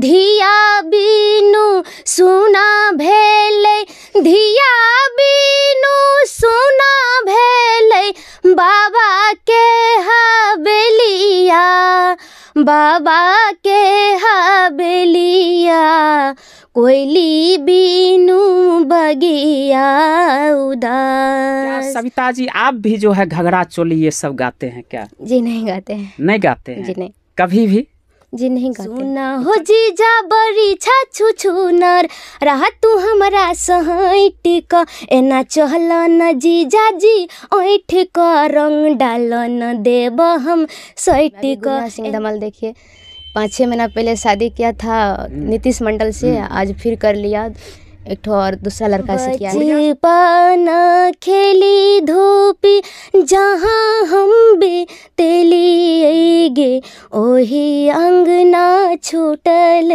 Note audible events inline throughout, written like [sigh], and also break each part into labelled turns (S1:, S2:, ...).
S1: धिया बीनु सुना भेले धिया बीनु सुना भेले बाबा के हबलिया बाबा के
S2: हबलिया कोयली बीनु बगिया उदास सविता जी आप भी जो है घगरा चोली ये सब गाते हैं क्या
S1: जी नहीं गाते हैं
S2: नहीं गाते हैं जी नहीं कभी भी
S1: अच्छा। जी नहीं गाते सुना हो जीजा बड़ी छा छु रहा तू हमारा सहट क एना चहल न जीजा जी ऐठ क रंग डाल न
S3: देब हम सैट क सिंह देखिए पाँच छः महीना पहले शादी किया था हम्म। नीतीश मंडल से हम्म। आज फिर कर लिया एक ठो और दूसरा लड़का से किया
S1: पाना खेली धूपी जहाँ हम बीतली आएगे ओही अंगना छूटल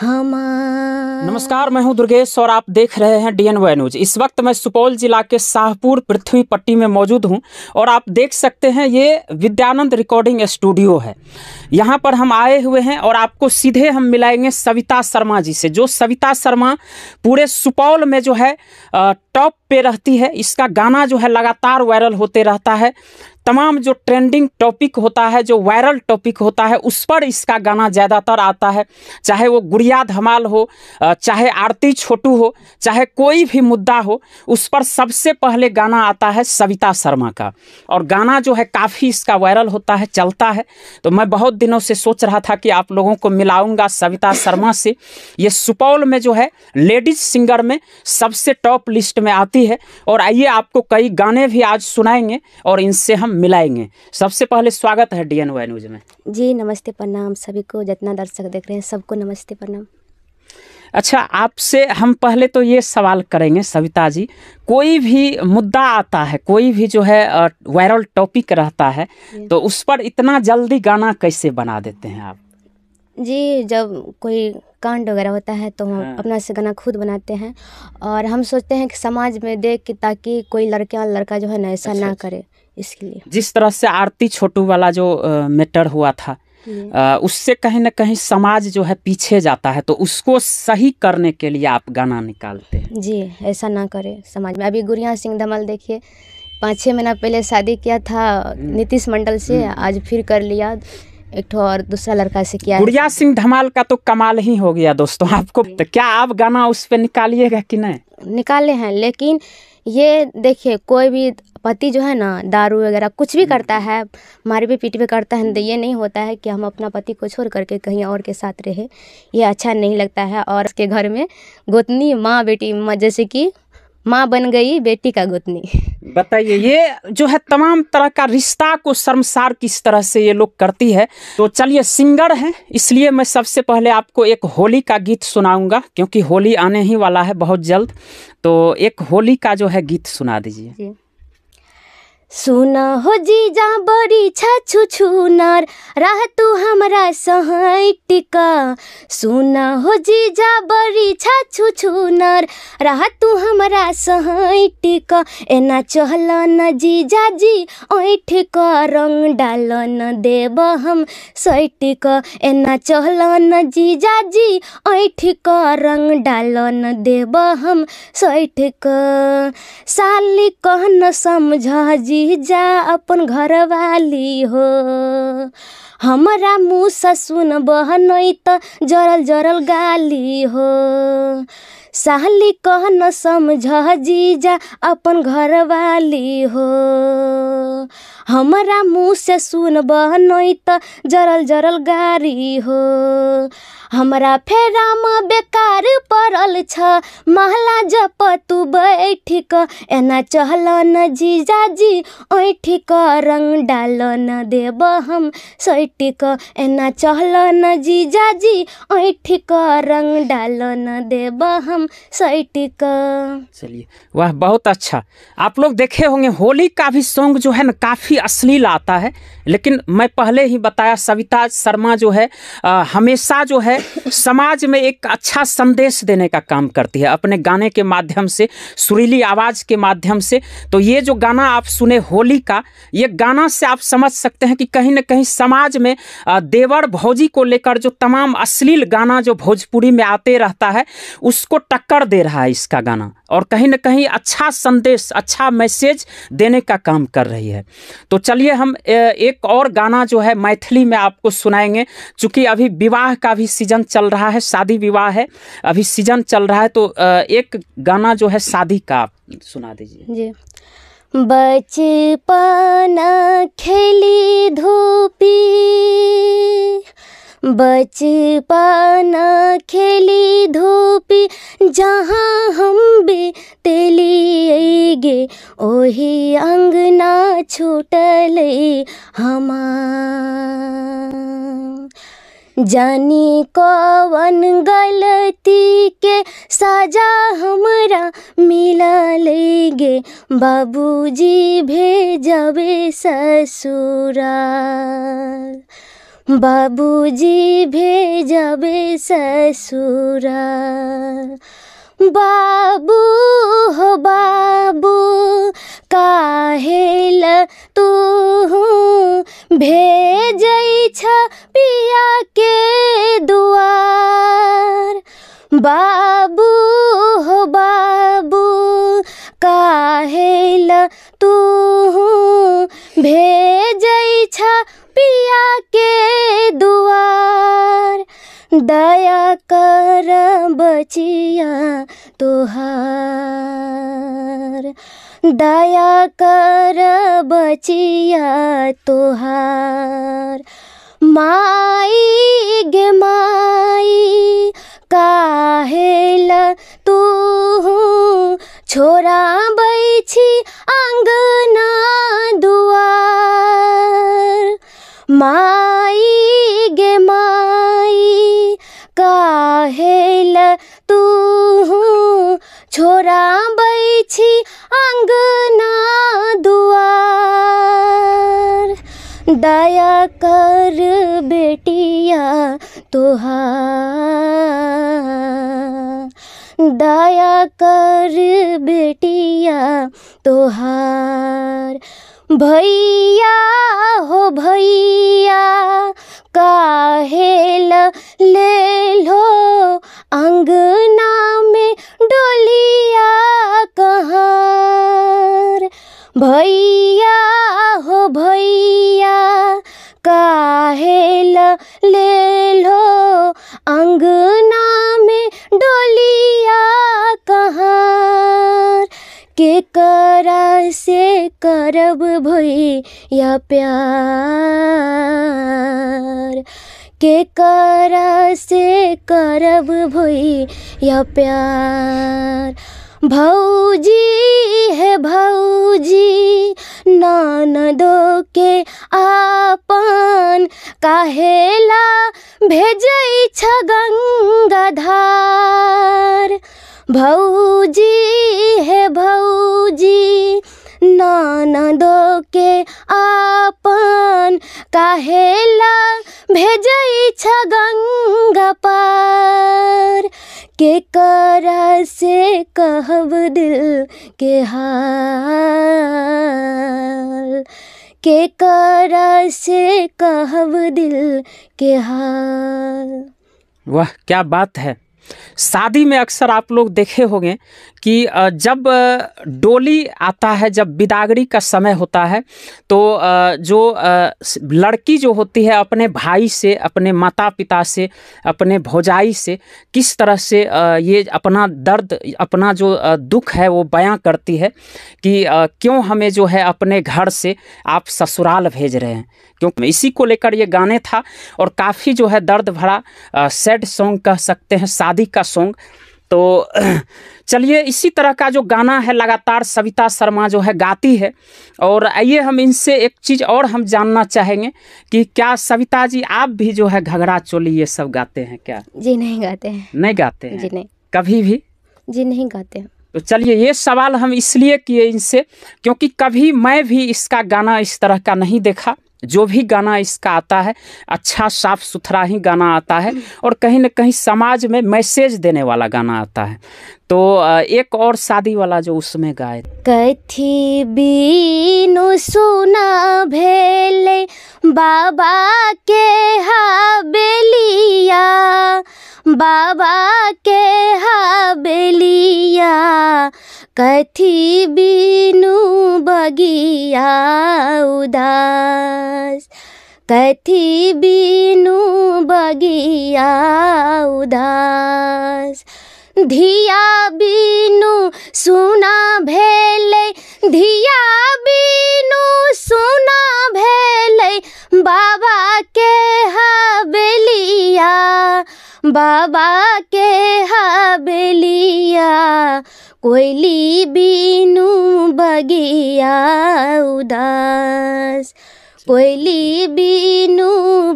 S2: हमार नमस्कार मैं हूं दुर्गेश और आप देख रहे हैं डीएन वाई न्यूज इस वक्त मैं सुपौल जिला के शाहपुर पृथ्वी पट्टी में मौजूद हूं और आप देख सकते हैं ये विद्यानंद रिकॉर्डिंग स्टूडियो है यहाँ पर हम आए हुए हैं और आपको सीधे हम मिलाएंगे सविता शर्मा जी से जो सविता शर्मा पूरे सुपौल में जो है टॉप पे रहती है इसका गाना जो है लगातार वायरल होते रहता है तमाम जो ट्रेंडिंग टॉपिक होता है जो वायरल टॉपिक होता है उस पर इसका गाना ज़्यादातर आता है चाहे वो गुड़िया धमाल हो चाहे आरती छोटू हो चाहे कोई भी मुद्दा हो उस पर सबसे पहले गाना आता है सविता शर्मा का और गाना जो है काफ़ी इसका वायरल होता है चलता है तो मैं बहुत दिनों से सोच रहा था कि आप लोगों को मिलाऊँगा सविता शर्मा से ये सुपौल में जो है लेडीज सिंगर में सबसे टॉप लिस्ट में आती है और आइए आपको कई गाने भी आज सुनाएंगे और इनसे हम मिलाएंगे सबसे पहले स्वागत है डी एन वाई न्यूज में
S3: जी नमस्ते प्रणाम सभी को जितना दर्शक देख रहे हैं सबको नमस्ते प्रणाम
S2: अच्छा आपसे हम पहले तो ये सवाल करेंगे सविता जी कोई भी मुद्दा आता है कोई भी जो है वायरल टॉपिक रहता है तो उस पर इतना जल्दी गाना कैसे बना देते हैं आप
S3: जी जब कोई कांड वगैरह होता है तो हम हाँ। अपना से गाना खुद बनाते हैं और हम सोचते हैं कि समाज में देख के ताकि कोई लड़का लड़का जो है ना ऐसा अच्छा, ना अच्छा। करे इसके लिए
S2: जिस तरह से आरती छोटू वाला जो मैटर हुआ था आ, हम्म। उससे कहीं ना कहीं समाज जो है पीछे जाता है तो उसको सही करने के लिए आप गाना निकालते
S3: हैं जी ऐसा ना करें समाज में अभी गुड़िया सिंह धमल देखिए पाँच छः महीना पहले शादी किया था हम्म। नीतीश मंडल से हम्म। आज फिर कर लिया एक ठो और दूसरा लड़का से किया गुड़िया
S2: सिंह धमाल का तो कमाल ही हो गया दोस्तों आपको तो क्या आप गाना उस पर निकालिएगा कि नहीं
S3: निकाले हैं लेकिन ये देखिए कोई भी पति जो है ना दारू वगैरह कुछ भी हम्म। करता है मारे भी पीट भी करता है तो ये नहीं होता है कि हम अपना पति को छोड़ करके कहीं और के साथ रहे ये अच्छा नहीं लगता है और उसके घर में गोतनी माँ बेटी माँ जैसे कि माँ बन गई बेटी का गोतनी
S2: बताइए ये जो है तमाम तरह का रिश्ता को शर्मसार किस तरह से ये लोग करती है तो चलिए सिंगर हैं इसलिए मैं सबसे पहले आपको एक होली का गीत सुनाऊंगा क्योंकि होली आने ही वाला है बहुत जल्द तो एक होली का जो है गीत सुना दीजिए
S1: सुना हो जीजा बड़ी छाछु छुनार रह तू हमरा सहाइटिक सुना हो जीजा बड़ी छछु छुनार रह तू हमरा सहाइटिक एना चहल न जीजा जी ऐठ क रंग डाल न देब हम सैटिक एना चहल न जीजा जी ऐठ क रंग डाल न देब हम सैटिक साली कह न समझ जी जीजा अपन घरवाली हो हमरा मुसा सुन बहन त जरल जरल गाली हो साली कह न समझ जीजा अपन घर वाली हो हमरा मुँह से सुनबह नहीं त जरल जरल गारी हो हमरा में बेकार पड़ल छ महला जप तू बैठिक एना चहल न जीजाजी ऐठिक रंग डाल न देब हम सैठिक एना चहल न जीजाजी ऐठिक रंग डाल न देब हम साइट का
S2: चलिए वह बहुत अच्छा आप लोग देखे होंगे होली का भी सॉन्ग जो है ना काफ़ी अश्लील आता है लेकिन मैं पहले ही बताया सविता शर्मा जो है आ, हमेशा जो है [coughs] समाज में एक अच्छा संदेश देने का काम करती है अपने गाने के माध्यम से सुरीली आवाज़ के माध्यम से तो ये जो गाना आप सुने होली का ये गाना से आप समझ सकते हैं कि कहीं ना कहीं समाज में देवर भौजी को लेकर जो तमाम अश्लील गाना जो भोजपुरी में आते रहता है उसको टक्कर दे रहा है इसका गाना और कहीं ना कहीं अच्छा संदेश अच्छा मैसेज देने का काम कर रही है तो चलिए हम एक और गाना जो है मैथिली में आपको सुनाएंगे चूँकि अभी विवाह का भी सीजन चल रहा है शादी विवाह है अभी सीजन चल रहा है तो एक गाना जो है शादी का सुना दीजिए जी
S1: बचपना खेली धूपी बचपना खेली धूपी जहाँ हम बीतली अइगे वही अंगना छूटल हमार जानी कौन गलती के सजा हमरा मिलल गे बाबूजी भेजबे ससुराल বাবুজি ভেজাবে শ্বশুরা বাবু হো বাবু काहेल तू भेजै छ पिया के दुआर बाबू हो बाबू काहेल तू भेजै छ दया के दुआर दया कर बचिया तुहार दया कर बचिया तुहार माई गे माई कर बेटिया तोहार दया कर बेटिया तोहार भैया हो भैया काहे ले के करा से करब भैया प्यार के करा से करब भैया प्यार भौजी है भौजी नानदो के आपन कहेला भेज छ धार भौजी है भौजी नाना दो के आपन कहेला भेज गंगा पार के करा से कहब दिल के हाल के करा से कहब दिल के हाल
S2: वाह क्या बात है शादी में अक्सर आप लोग देखे होंगे कि जब डोली आता है जब बिदागरी का समय होता है तो जो लड़की जो होती है अपने भाई से अपने माता पिता से अपने भौजाई से किस तरह से ये अपना दर्द अपना जो दुख है वो बयां करती है कि क्यों हमें जो है अपने घर से आप ससुराल भेज रहे हैं क्योंकि इसी को लेकर ये गाने था और काफ़ी जो है दर्द भरा सैड सॉन्ग कह सकते हैं शादी शादी का सॉन्ग तो [clears throat] चलिए इसी तरह का जो गाना है लगातार सविता शर्मा जो है गाती है और आइए हम इनसे एक चीज़ और हम जानना चाहेंगे कि क्या सविता जी आप भी जो है घगरा चोली ये सब गाते हैं क्या जी
S3: नहीं गाते हैं
S2: नहीं गाते हैं जी नहीं कभी भी
S3: जी नहीं गाते हैं
S2: तो चलिए ये सवाल हम इसलिए किए इनसे क्योंकि कभी मैं भी इसका गाना इस तरह का नहीं देखा जो भी गाना इसका आता है अच्छा साफ सुथरा ही गाना आता है और कहीं ना कहीं समाज में मैसेज देने वाला गाना आता है तो एक और शादी वाला जो उसमें गाए
S1: कथी बीनु सुना भेले बाबा के हाबेलिया बाबा के हाबेलिया कथी बीनु बगिया उदास कथी बीनु बगिया उदास धिया बीनु सुना भेले धिया बीनु सुना भेले बाबा के हबलिया बाबा के हबलिया कोइली बिनु बगिया उदास कोइली बिनु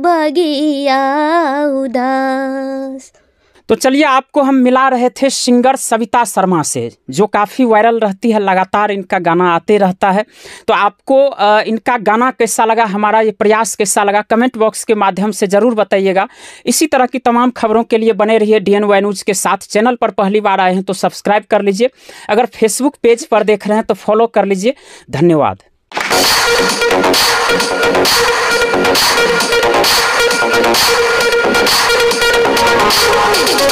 S1: बगिया उदास
S2: तो चलिए आपको हम मिला रहे थे सिंगर सविता शर्मा से जो काफ़ी वायरल रहती है लगातार इनका गाना आते रहता है तो आपको इनका गाना कैसा लगा हमारा ये प्रयास कैसा लगा कमेंट बॉक्स के माध्यम से ज़रूर बताइएगा इसी तरह की तमाम खबरों के लिए बने रहिए डी एन वाई न्यूज़ के साथ चैनल पर पहली बार आए हैं तो सब्सक्राइब कर लीजिए अगर फेसबुक पेज पर देख रहे हैं तो फॉलो कर लीजिए धन्यवाद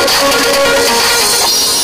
S2: Thank you.